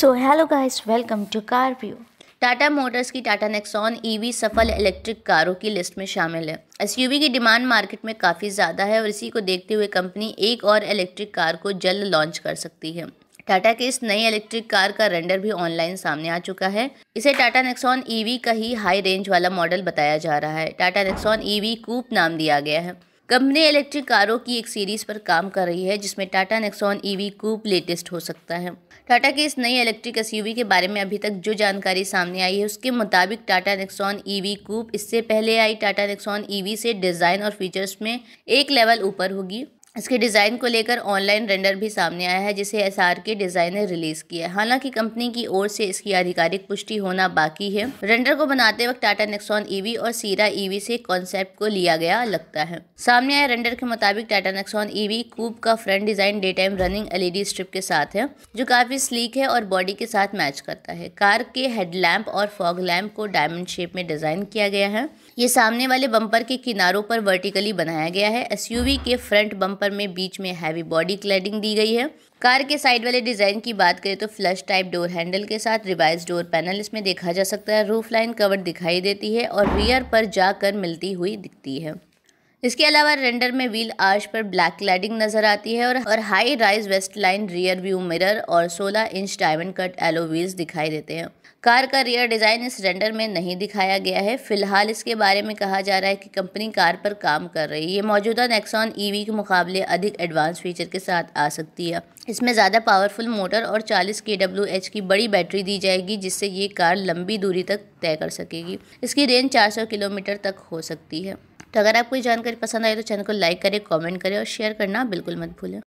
so hello guys welcome to car view Tata motors की Tata Nexon EV सफल electric कारों की लिस्ट में शामिल है एसयूवी की डिमांड मार्केट में काफ़ी ज़्यादा है और इसी को देखते हुए कंपनी एक और इलेक्ट्रिक कार को जल्द लॉन्च कर सकती है टाटा के इस नई इलेक्ट्रिक कार का रेंडर भी ऑनलाइन सामने आ चुका है इसे टाटा नेक्सॉन ईवी का ही हाई रेंज वाला मॉडल बताया जा रहा है टाटा नेक्सॉन ईवी कूप नाम दिया गया है कंपनी इलेक्ट्रिक कारों की एक सीरीज पर काम कर रही है जिसमें Tata Nexon EV coupe latest हो सकता है टाटा के इस नई इलेक्ट्रिक एसयूवी के बारे में अभी तक जो जानकारी सामने आई है उसके मुताबिक टाटा नेक्सॉन ईवी कूप इससे पहले आई टाटा नेक्सॉन ईवी से डिज़ाइन और फीचर्स में एक लेवल ऊपर होगी इसके डिज़ाइन को लेकर ऑनलाइन रेंडर भी सामने आया है जिसे एस आर के डिज़ाइन ने रिलीज़ किया है हालांकि कंपनी की ओर से इसकी आधिकारिक पुष्टि होना बाकी है रेंडर को बनाते वक्त टाटा नेक्सॉन ईवी और सीरा ईवी से कॉन्सेप्ट को लिया गया लगता है सामने आए रेंडर के मुताबिक टाटा नेक्सॉन ईवी कूब का front design day time running LED strip के साथ है जो काफ़ी स्लीक है और बॉडी के साथ मैच करता है कार के हेडलैम्प और फॉग लैम्प को डायमंड शेप में डिज़ाइन किया गया है ये सामने वाले बम्पर के किनारों पर वर्टिकली बनाया गया है एस के फ्रंट बम्पर बम्पर में बीच में हैवी बॉडी क्लैडिंग दी गई है कार के साइड वाले डिजाइन की बात करें तो फ्लश टाइप डोर हैंडल के साथ रिवाइज डोर पैनल इसमें देखा जा सकता है रूफ लाइन कवर दिखाई देती है और रियर पर जाकर मिलती हुई दिखती है इसके अलावा रेंडर में व्हील आर्च पर ब्लैक क्लैडिंग नजर आती है और, और high rise waist line rear view mirror और 16 inch diamond cut alloy wheels दिखाई देते हैं कार का रियर डिज़ाइन इस रेंडर में नहीं दिखाया गया है फिलहाल इसके बारे में कहा जा रहा है कि कंपनी कार पर काम कर रही है ये मौजूदा नेक्सॉन ईवी e के मुकाबले अधिक एडवांस फीचर के साथ आ सकती है इसमें ज़्यादा पावरफुल मोटर और 40 के डब्ल्यू एच की बड़ी बैटरी दी जाएगी जिससे ये कार लंबी दूरी तक तय कर सकेगी इसकी रेंज चार किलोमीटर तक हो सकती है तो अगर आपको ये जानकारी पसंद आई तो चैनल को लाइक करें कॉमेंट करें और शेयर करना बिल्कुल मत भूलें